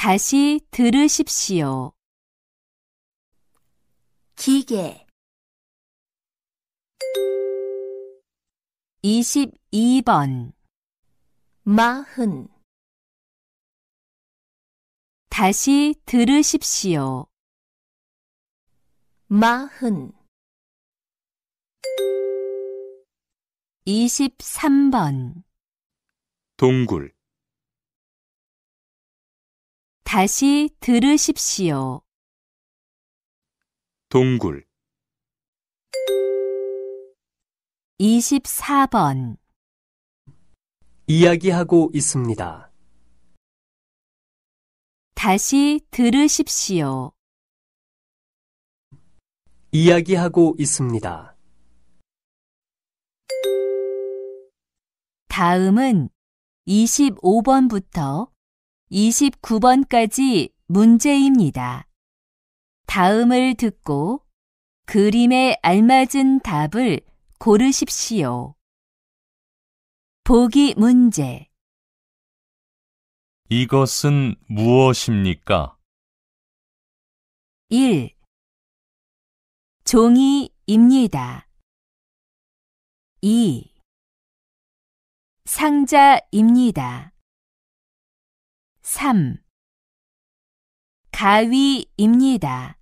다시 들으십시오. 기계 22번 마흔 다시 들으십시오. 마흔 23번 동굴 다시 들으십시오. 동굴 24번 이야기하고 있습니다. 다시 들으십시오. 이야기하고 있습니다. 다음은 25번부터 29번까지 문제입니다. 다음을 듣고 그림에 알맞은 답을 고르십시오. 보기 문제 이것은 무엇입니까? 1. 종이입니다. 2. 상자입니다. 3. 가위입니다.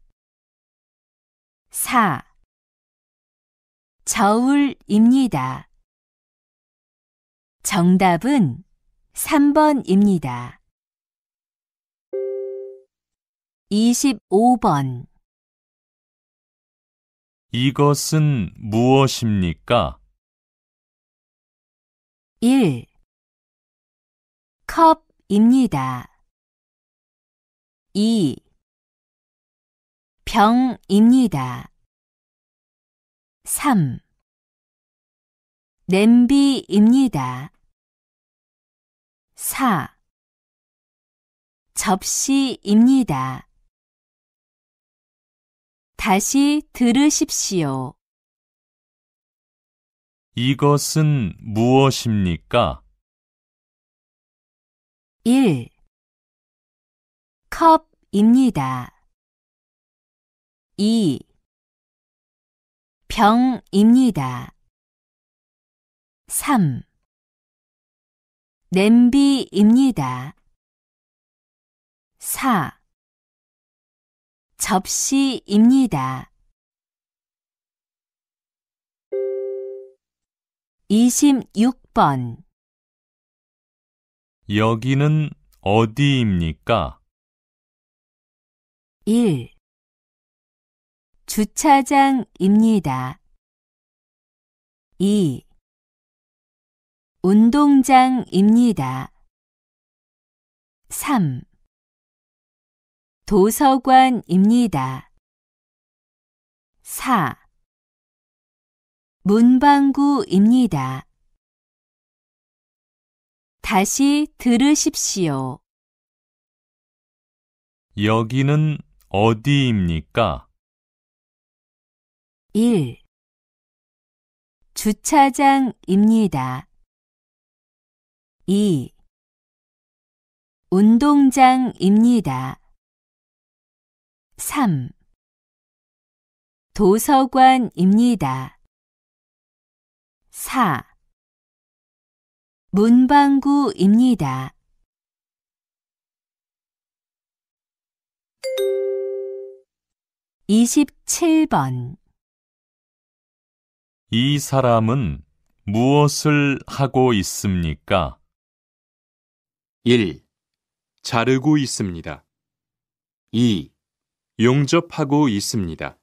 4. 저울입니다. 정답은 3번입니다. 25번 이것은 무엇입니까? 1. 컵 입니다. 2. 병입니다. 3. 냄비입니다. 4. 접시입니다. 다시 들으십시오. 이것은 무엇입니까? 1. 컵입니다. 2. 병입니다. 3. 냄비입니다. 4. 접시입니다. 26번 여기는 어디입니까? 1. 주차장입니다. 2. 운동장입니다. 3. 도서관입니다. 4. 문방구입니다. 다시 들으십시오. 여기는 어디입니까? 1. 주차장입니다. 2. 운동장입니다. 3. 도서관입니다. 4. 문방구입니다. 2 7번이 사람은 무엇을 하고 있습니까? 1. 자르고 있습니다. 2. 용접하고 있습니다.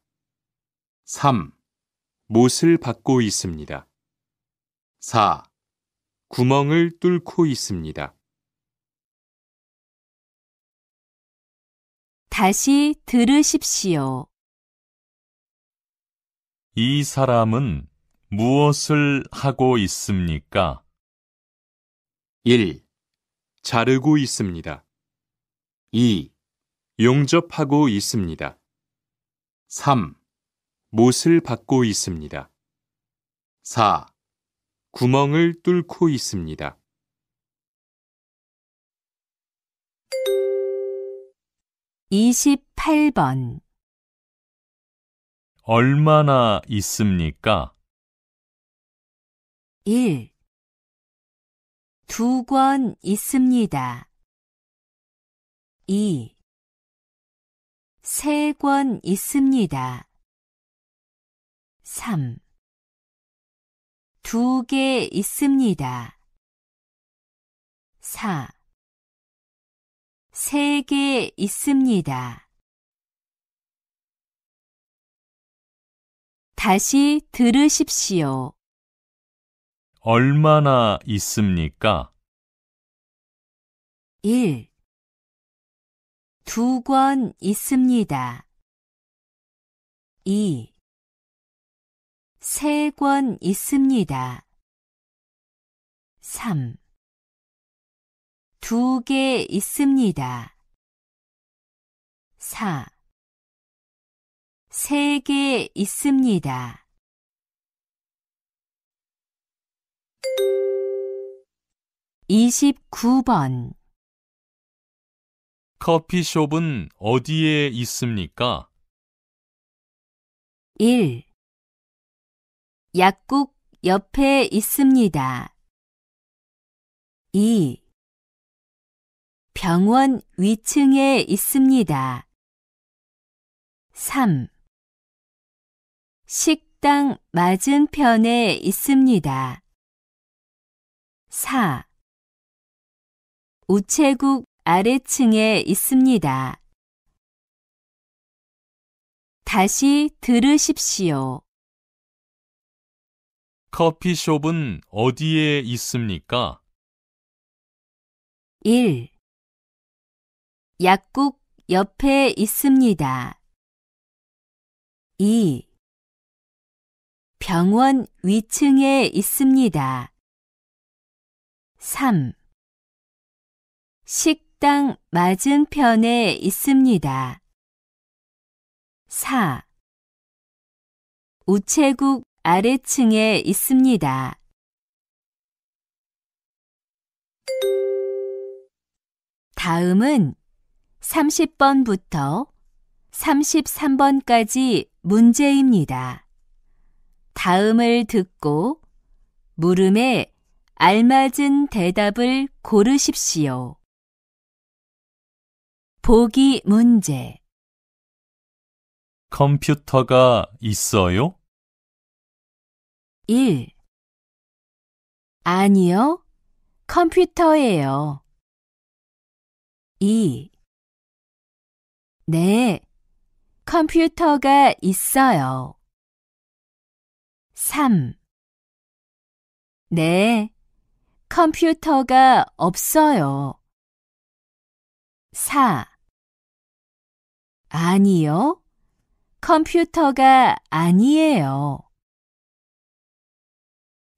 3. 못을 받고 있습니다. 4. 구멍을 뚫고 있습니다. 다시 들으십시오. 이 사람은 무엇을 하고 있습니까? 1. 자르고 있습니다. 2. 용접하고 있습니다. 3. 못을 받고 있습니다. 4. 구멍을 뚫고 있습니다. 이십번 얼마나 있습니까? 일두권 있습니다. 이세권 있습니다. 삼 두개 있습니다. 4. 세개 있습니다. 다시 들으십시오. 얼마나 있습니까? 1. 두권 있습니다. 2. 세권 있습니다. 3. 두 개 있습니다. 4. 세 개 있습니다. 29번 커피숍은 어디에 있습니까? 1. 약국 옆에 있습니다. 2. 병원 위층에 있습니다. 3. 식당 맞은편에 있습니다. 4. 우체국 아래층에 있습니다. 다시 들으십시오. 커피숍은 어디에 있습니까? 1. 약국 옆에 있습니다. 2. 병원 위층에 있습니다. 3. 식당 맞은편에 있습니다. 4. 우체국 아래층에 있습니다. 다음은 30번부터 33번까지 문제입니다. 다음을 듣고 물음에 알맞은 대답을 고르십시오. 보기 문제 컴퓨터가 있어요? 1. 아니요. 컴퓨터예요. 2. 네. 컴퓨터가 있어요. 3. 네. 컴퓨터가 없어요. 4. 아니요. 컴퓨터가 아니에요.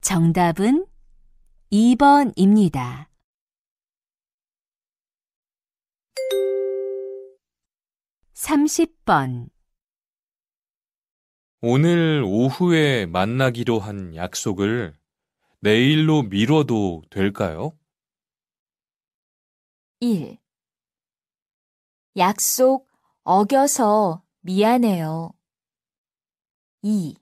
정답은 2번입니다. 3 0번 오늘 오후에 만나기로 한 약속을 내일로 미뤄도 될까요? 1. 약속 어겨서 미안해요. 2.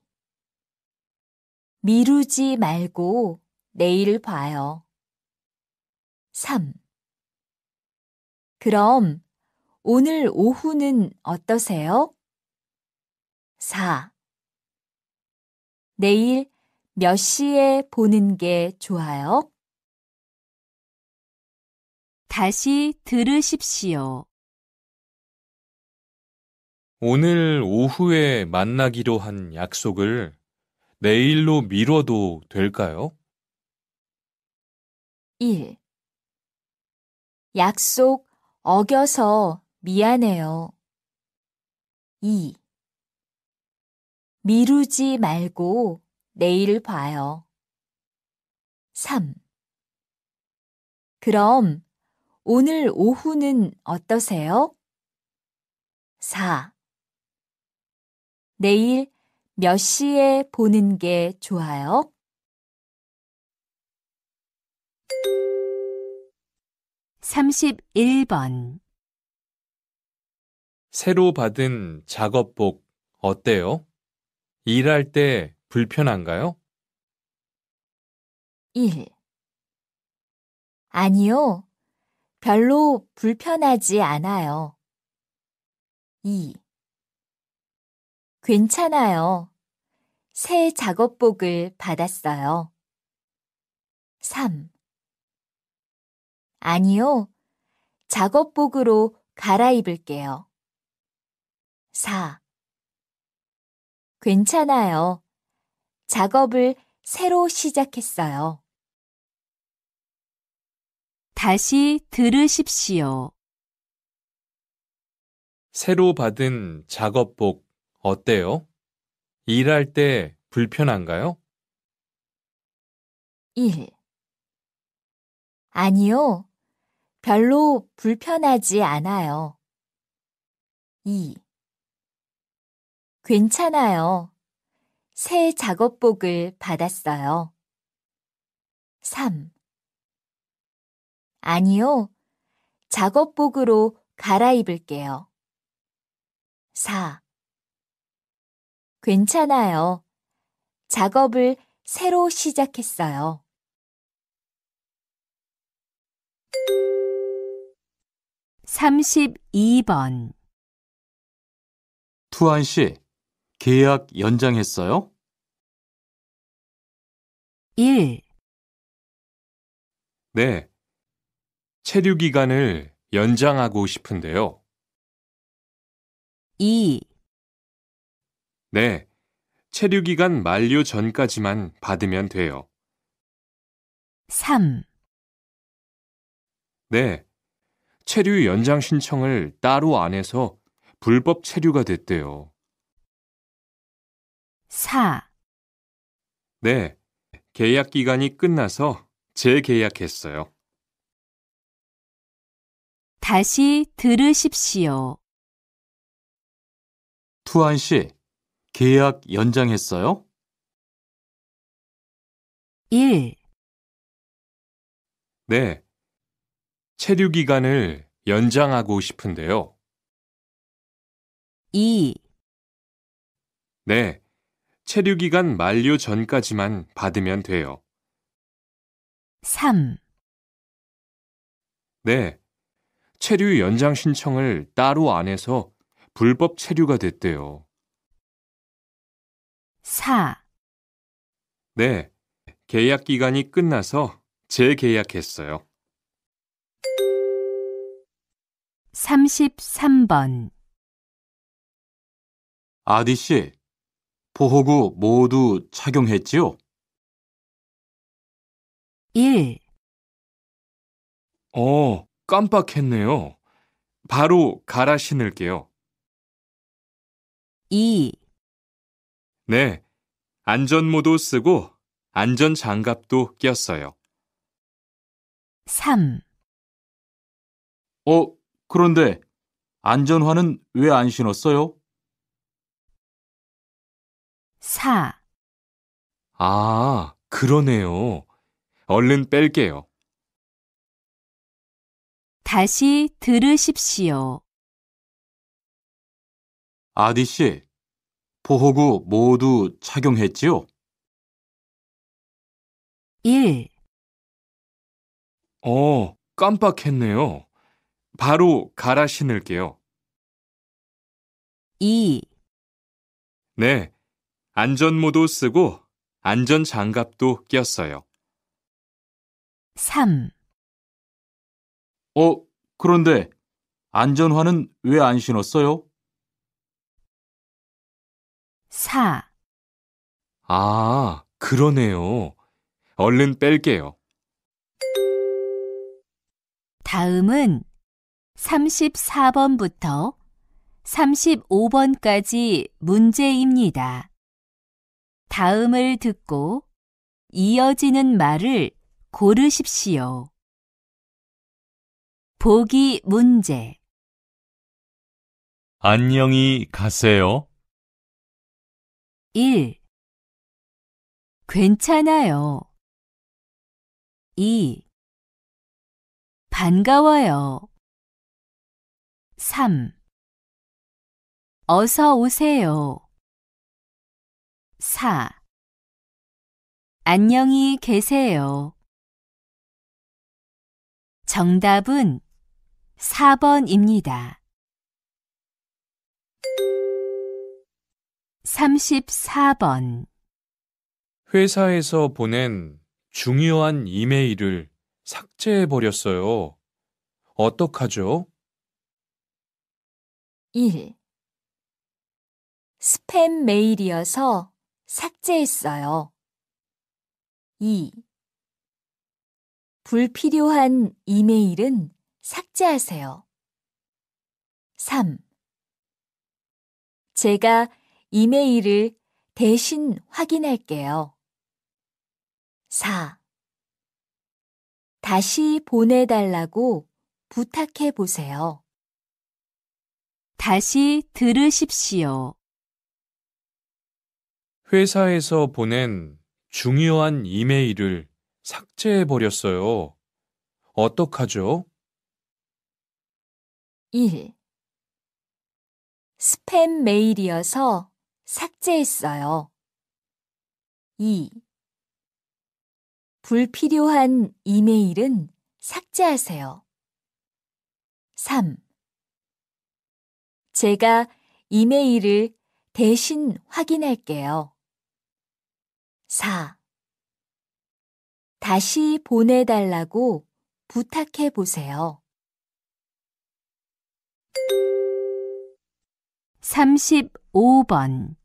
미루지 말고 내일 봐요. 3. 그럼 오늘 오후는 어떠세요? 4. 내일 몇 시에 보는 게 좋아요? 다시 들으십시오. 오늘 오후에 만나기로 한 약속을 내일로 미뤄도 될까요? 1. 약속 어겨서 미안해요. 2. 미루지 말고 내일 봐요. 3. 그럼 오늘 오후는 어떠세요? 4. 내일 몇 시에 보는 게 좋아요? 3 1번 새로 받은 작업복 어때요? 일할 때 불편한가요? 1. 아니요. 별로 불편하지 않아요. 2. 괜찮아요. 새 작업복을 받았어요. 3. 아니요. 작업복으로 갈아입을게요. 4. 괜찮아요. 작업을 새로 시작했어요. 다시 들으십시오. 새로 받은 작업복 어때요? 일할 때 불편한가요? 1. 아니요. 별로 불편하지 않아요. 2. 괜찮아요. 새 작업복을 받았어요. 3. 아니요. 작업복으로 갈아입을게요. 4. 괜찮아요. 작업을 새로 시작했어요. 삼십번 투안 씨, 계약 연장했어요? 일 네. 체류 기간을 연장하고 싶은데요. 이 네. 체류 기간 만료 전까지만 받으면 돼요. 3. 네. 체류 연장 신청을 따로 안 해서 불법 체류가 됐대요. 4. 네. 계약 기간이 끝나서 재계약했어요. 다시 들으십시오. 투한 씨, 계약 연장했어요? 1, 네. 체류 기간을 연장하고 싶은데요. 2, 네. 체류 기간 만료 전까지만 받으면 돼요. 3, 네. 체류 연장 신청을 따로 안 해서 불법 체류가 됐대요. 4. 네, 계약 기간이 끝나서 재계약했어요. 33번. 아디 씨, 보호구 모두 착용했지요? 1, 어, 깜빡했네요. 바로 갈아 신을게요. 2, 네, 안전모도 쓰고 안전장갑도 꼈어요. 3. 어, 그런데 안전화는 왜 안 신었어요? 4. 아, 그러네요. 얼른 뺄게요. 다시 들으십시오. 아디 씨, 보호구 모두 착용했지요? 1, 어, 깜빡했네요. 바로 갈아 신을게요. 2, 네, 안전모도 쓰고 안전장갑도 꼈어요. 3, 어, 그런데 안전화는 왜 안 신었어요? 4. 아, 그러네요. 얼른 뺄게요. 다음은 34번부터 35번까지 문제입니다. 다음을 듣고 이어지는 말을 고르십시오. 보기 문제 안녕히 가세요. 1. 괜찮아요. 2. 반가워요. 3. 어서 오세요. 4. 안녕히 계세요. 정답은 4번입니다. 34번 회사에서 보낸 중요한 이메일을 삭제해버렸어요. 어떡하죠? 1. 스팸 메일이어서 삭제했어요. 2. 불필요한 이메일은 삭제하세요. 3. 제가 이메일을 대신 확인할게요. 4. 다시 보내달라고 부탁해 보세요. 다시 들으십시오. 회사에서 보낸 중요한 이메일을 삭제해버렸어요. 어떡하죠? 1. 스팸 메일이어서 삭제했어요. 2. 불필요한 이메일은 삭제하세요. 3. 제가 이메일을 대신 확인할게요. 4. 다시 보내달라고 부탁해 보세요. 35번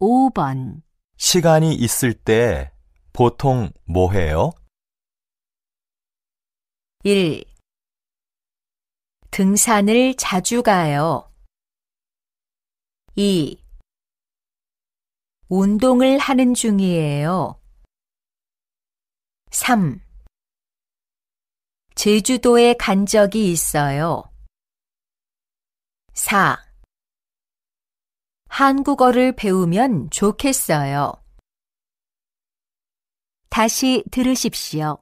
35번 시간이 있을 때 보통 뭐 해요? 1. 등산을 자주 가요. 2. 운동을 하는 중이에요. 3. 제주도에 간 적이 있어요. 4. 한국어를 배우면 좋겠어요. 다시 들으십시오.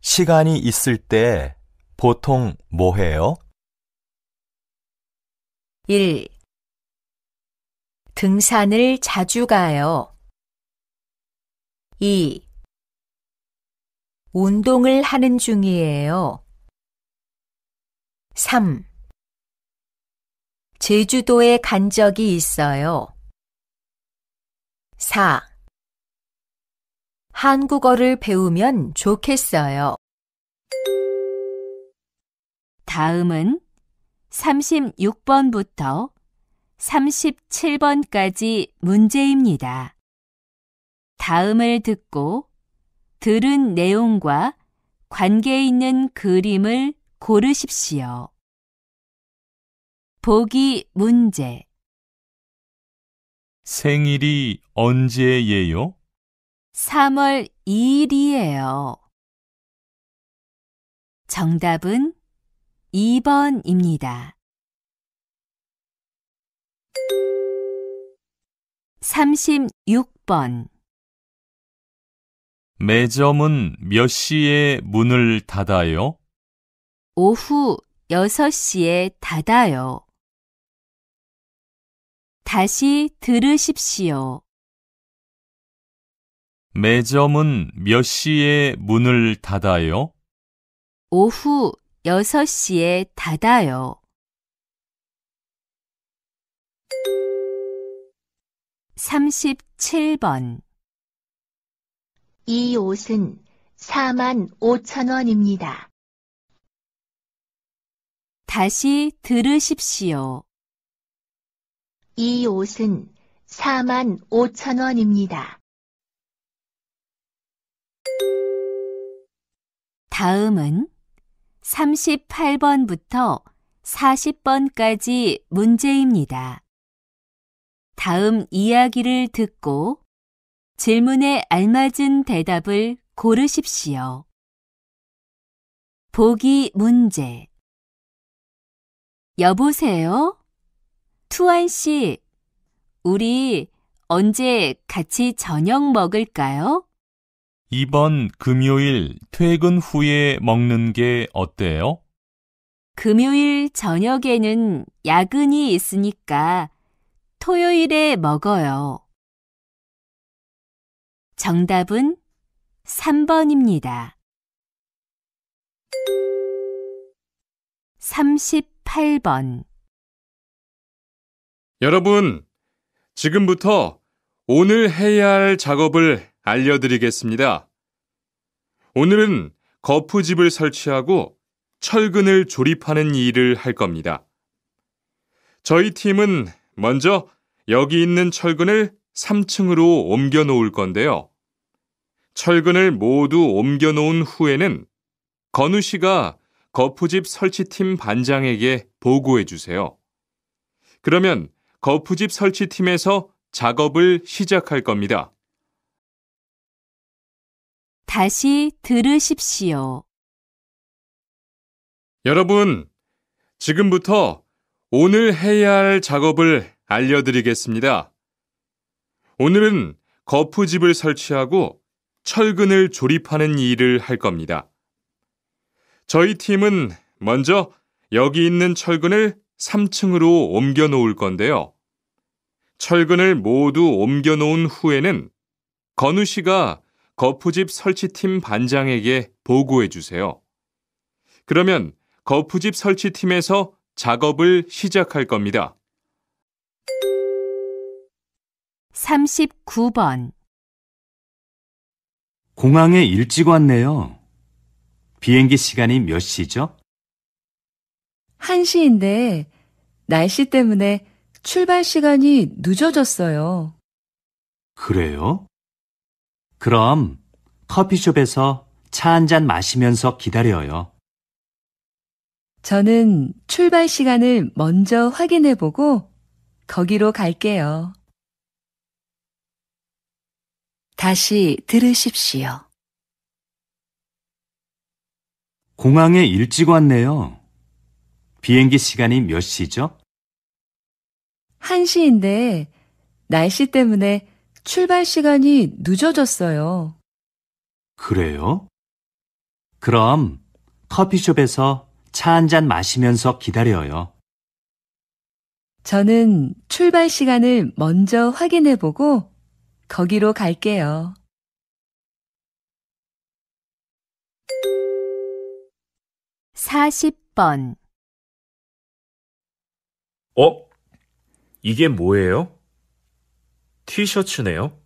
시간이 있을 때 보통 뭐 해요? 1. 등산을 자주 가요. 2. 운동을 하는 중이에요. 3. 제주도에 간 적이 있어요. 4. 한국어를 배우면 좋겠어요. 다음은 36번부터 37번까지 문제입니다. 다음을 듣고 들은 내용과 관계 있는 그림을 고르십시오. 보기 문제 생일이 언제예요? 3월 2일이에요. 정답은 2번입니다. 36번 매점은 몇 시에 문을 닫아요? 오후 6시에 닫아요. 다시 들으십시오. 매점은 몇 시에 문을 닫아요? 오후 6시에 닫아요. 삼십번이 옷은 4만 5천 원입니다. 다시 들으십시오. 이 옷은 4만 5천 원입니다. 다음은 38번부터 40번까지 문제입니다. 다음 이야기를 듣고 질문에 알맞은 대답을 고르십시오. 보기 문제 여보세요? 투안 씨, 우리 언제 같이 저녁 먹을까요? 이번 금요일 퇴근 후에 먹는 게 어때요? 금요일 저녁에는 야근이 있으니까 토요일에 먹어요. 정답은 3번입니다. 38번 여러분, 지금부터 오늘 해야 할 작업을 알려드리겠습니다. 오늘은 거푸집을 설치하고 철근을 조립하는 일을 할 겁니다. 저희 팀은 먼저 여기 있는 철근을 3층으로 옮겨 놓을 건데요. 철근을 모두 옮겨 놓은 후에는 건우 씨가 거푸집 설치팀 반장에게 보고해 주세요. 그러면 거푸집 설치팀에서 작업을 시작할 겁니다. 다시 들으십시오. 여러분, 지금부터 오늘 해야 할 작업을 알려드리겠습니다. 오늘은 거푸집을 설치하고 철근을 조립하는 일을 할 겁니다. 저희 팀은 먼저 여기 있는 철근을 3층으로 옮겨 놓을 건데요. 철근을 모두 옮겨놓은 후에는 건우 씨가 거푸집 설치팀 반장에게 보고해 주세요. 그러면 거푸집 설치팀에서 작업을 시작할 겁니다. 39번 공항에 일찍 왔네요. 비행기 시간이 몇 시죠? 1시인데 날씨 때문에 출발 시간이 늦어졌어요. 그래요? 그럼 커피숍에서 차 한 잔 마시면서 기다려요. 저는 출발 시간을 먼저 확인해 보고 거기로 갈게요. 다시 들으십시오. 공항에 일찍 왔네요. 비행기 시간이 몇 시죠? 1시인데 날씨 때문에 출발 시간이 늦어졌어요. 그래요? 그럼 커피숍에서 차 한 잔 마시면서 기다려요. 저는 출발 시간을 먼저 확인해 보고 거기로 갈게요. 사십 번 어? 이게 뭐예요? 티셔츠네요?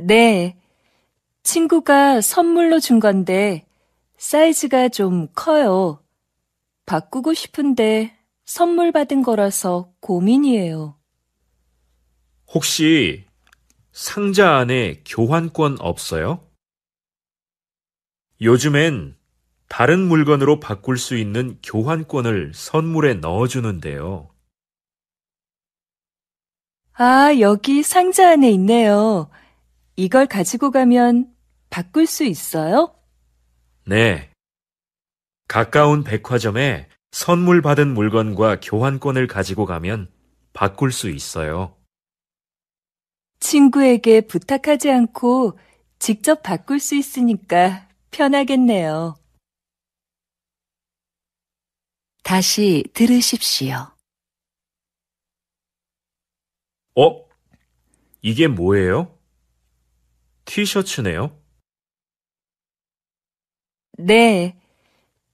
네. 친구가 선물로 준 건데 사이즈가 좀 커요. 바꾸고 싶은데 선물 받은 거라서 고민이에요. 혹시 상자 안에 교환권 없어요? 요즘엔 다른 물건으로 바꿀 수 있는 교환권을 선물에 넣어주는데요. 아, 여기 상자 안에 있네요. 이걸 가지고 가면 바꿀 수 있어요? 네. 가까운 백화점에 선물 받은 물건과 교환권을 가지고 가면 바꿀 수 있어요. 친구에게 부탁하지 않고 직접 바꿀 수 있으니까 편하겠네요. 다시 들으십시오. 어? 이게 뭐예요? 티셔츠네요? 네.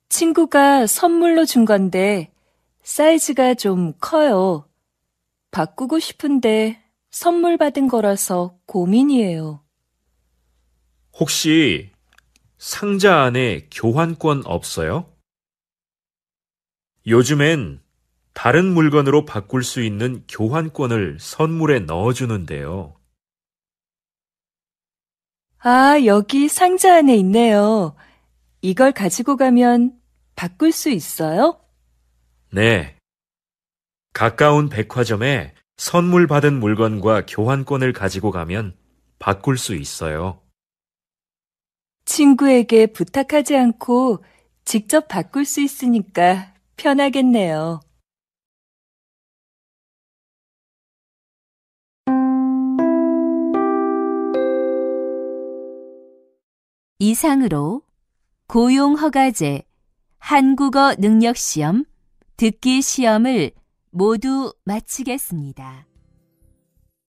친구가 선물로 준 건데 사이즈가 좀 커요. 바꾸고 싶은데 선물 받은 거라서 고민이에요. 혹시 상자 안에 교환권 없어요? 요즘엔 다른 물건으로 바꿀 수 있는 교환권을 선물에 넣어주는데요. 아, 여기 상자 안에 있네요. 이걸 가지고 가면 바꿀 수 있어요? 네. 가까운 백화점에 선물 받은 물건과 교환권을 가지고 가면 바꿀 수 있어요. 친구에게 부탁하지 않고 직접 바꿀 수 있으니까 편하겠네요. 이상으로 고용허가제, 한국어 능력시험, 듣기 시험을 모두 마치겠습니다.